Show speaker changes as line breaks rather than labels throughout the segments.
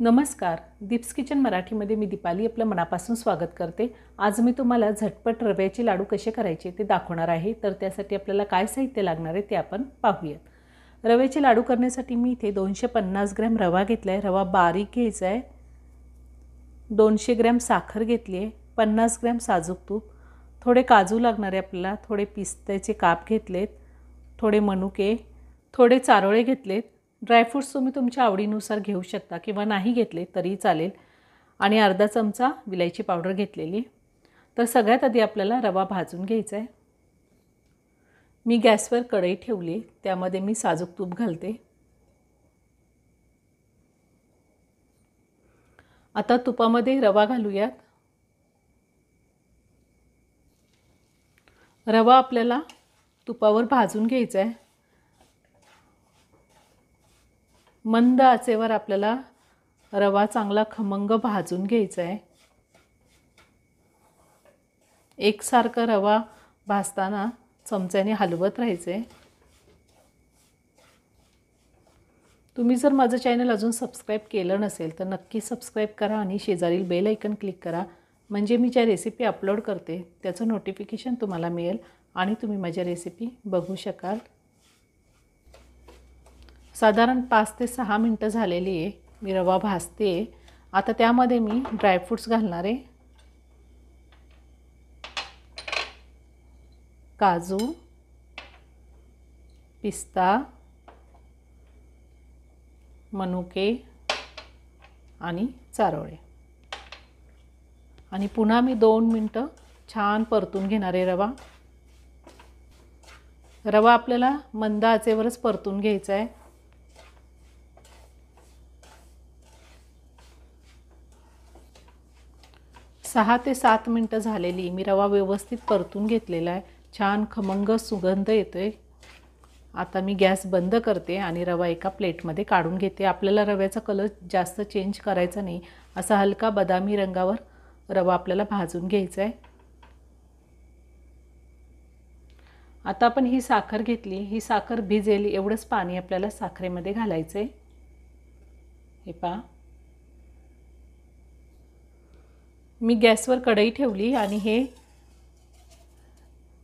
नमस्कार दीप्स किचन मराठीमध्ये मी दीपाली आपलं मनापासून स्वागत करते आज मी तुम्हाला झटपट रव्याचे लाडू कसे करायचे ते दाखवणार आहे तर त्यासाठी आपल्याला काय साहित्य लागणार आहे ते आपण पाहूयात रव्याचे लाडू करण्यासाठी मी इथे दोनशे पन्नास ग्रॅम रवा घेतला आहे रवा बारीक घ्यायचा आहे दोनशे ग्रॅम साखर घेतली आहे पन्नास ग्रॅम साजूक तूप थोडे काजू लागणार आहे आपल्याला थोडे पिस्त्याचे काप घेतलेत थोडे मनुके थोडे चारोळे घेतलेत ड्रायफ्रूट्स तुम्ही तुमच्या आवडीनुसार घेऊ शकता किंवा नाही घेतले तरी चालेल आणि अर्धा चमचा विलायची पावडर घेतलेली तर सगळ्यात आधी आपल्याला रवा भाजून घ्यायचा आहे मी गॅसवर कढई ठेवली त्यामध्ये मी साजूक तूप घालते आता तुपामध्ये रवा घालूयात रवा आपल्याला तुपावर भाजून घ्यायचा आहे मंद आचेवर आपल्याला रवा चांगला खमंग भाजून घ्यायचा आहे एकसारखा रवा भाजताना चमच्याने हलवत राहायचं आहे तुम्ही जर माझं चॅनल अजून सबस्क्राईब केलं नसेल तर नक्की सबस्क्राईब करा आणि शेजारील बेल ऐकन क्लिक करा म्हणजे मी ज्या रेसिपी अपलोड करते त्याचं नोटिफिकेशन तुम्हाला मिळेल आणि तुम्ही माझ्या रेसिपी बघू शकाल साधारण पाच ते सहा मिनटं झालेली आहे मी रवा भाजते आहे आता त्यामध्ये मी ड्रायफ्रूट्स घालणार आहे काजू पिस्ता मनुके आणि चारोळे आणि पुन्हा मी दोन मिनटं छान परतून घेणार आहे रवा रवा आपल्याला मंद आचेवरच परतून घ्यायचा आहे सहा ते सात मिनटं झालेली मी रवा व्यवस्थित परतून घेतलेला आहे छान खमंग सुगंध येतो आहे आता मी गॅस बंद करते आणि रवा एका प्लेटमध्ये काढून घेते आपल्याला रव्याचा कलर जास्त चेंज करायचा नाही असा हलका बदामी रंगावर रवा आपल्याला भाजून घ्यायचा आहे आता आपण ही साखर घेतली ही साखर भिजेल एवढंच पाणी आपल्याला साखरेमध्ये घालायचं आहे हे पा मी गॅसवर कढई ठेवली आणि हे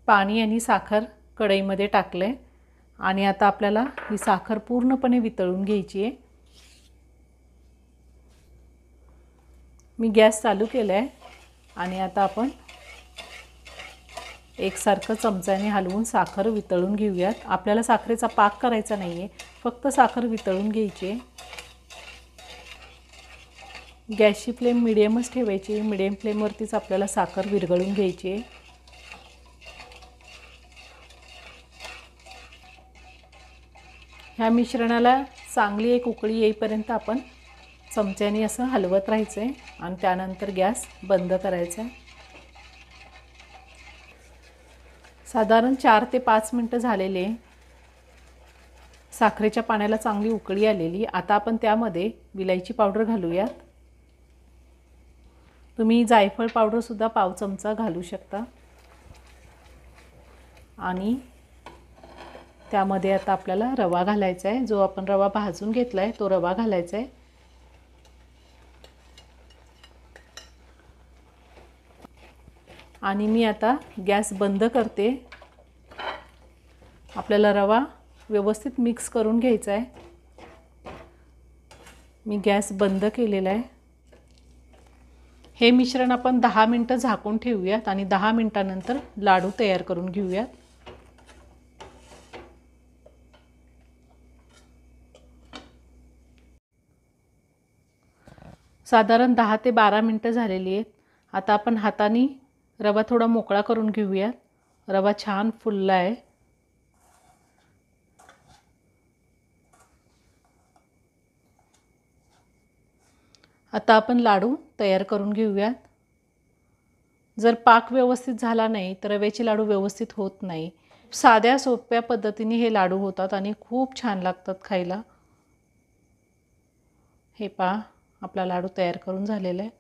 पाणी आणि साखर कढईमध्ये टाकलं आहे आणि आता आपल्याला ही साखर पूर्णपणे वितळून घ्यायची आहे मी गॅस चालू केला आहे आणि आता आपण एकसारखं चमच्याने हलवून साखर वितळून घेऊयात आपल्याला साखरेचा पाक करायचा नाही आहे फक्त साखर वितळून घ्यायची आहे गॅसची फ्लेम मिडियमच ठेवायची मिडियम फ्लेमवरतीच आपल्याला साखर विरघळून घ्यायची आहे ह्या मिश्रणाला चांगली एक उकळी येईपर्यंत आपण चमच्याने असं हलवत राहायचं आहे आणि त्यानंतर गॅस बंद करायचा आहे साधारण चार ते पाच मिनटं झालेले साखरेच्या पाण्याला चांगली उकळी आलेली आता आपण त्यामध्ये विलायची पावडर घालूयात तुम्ही जायफळ पावडरसुद्धा पाव चमचा घालू शकता आणि त्यामध्ये आता आपल्याला रवा घालायचा आहे जो आपण रवा भाजून घेतला आहे तो रवा घालायचा आहे आणि मी आता गॅस बंद करते आपल्याला रवा व्यवस्थित मिक्स करून घ्यायचा आहे मी गॅस बंद केलेला आहे हे मिश्रण आपण दहा मिनटं झाकून ठेवूयात आणि दहा मिनटानंतर लाडू तयार करून घेऊयात साधारण दहा ते बारा मिनटं झालेली आहेत आता आपण हाताने रवा थोडा मोकळा करून घेऊयात रवा छान फुलला आहे आता आपण लाडू तयार करून घेऊयात जर पाक व्यवस्थित झाला नाही तर रव्याचे लाडू व्यवस्थित होत नाही साध्या सोप्या पद्धतीने हे लाडू होतात आणि खूप छान लागतात खायला हे पा आपला लाडू तयार करून झालेला आहे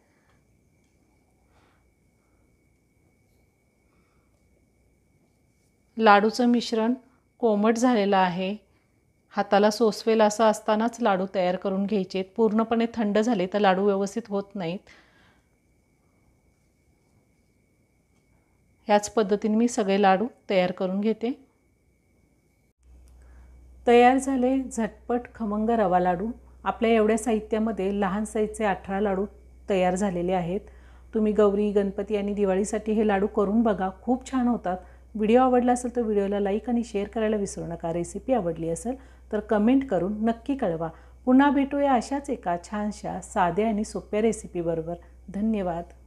लाडूचं मिश्रण कोमट झालेलं आहे हाताला सोसवेल असा असतानाच लाडू तयार करून घ्यायचे पूर्णपणे थंड झाले तर लाडू व्यवस्थित होत नाहीत ह्याच पद्धतीने मी सगळे लाडू तयार करून घेते तयार झाले झटपट खमंग रवा लाडू आपल्या एवढ्या साहित्यामध्ये लहान साईजचे अठरा लाडू तयार झालेले आहेत तुम्ही गौरी गणपती आणि दिवाळीसाठी हे लाडू करून बघा खूप छान होतात व्हिडिओ आवडला असेल तर व्हिडिओला लाईक आणि शेअर करायला विसरू नका रेसिपी आवडली असेल तर कमेंट करून नक्की कळवा पुन्हा भेटूया अशाच एका छानशा साध्या आणि सोप्या रेसिपीबरोबर धन्यवाद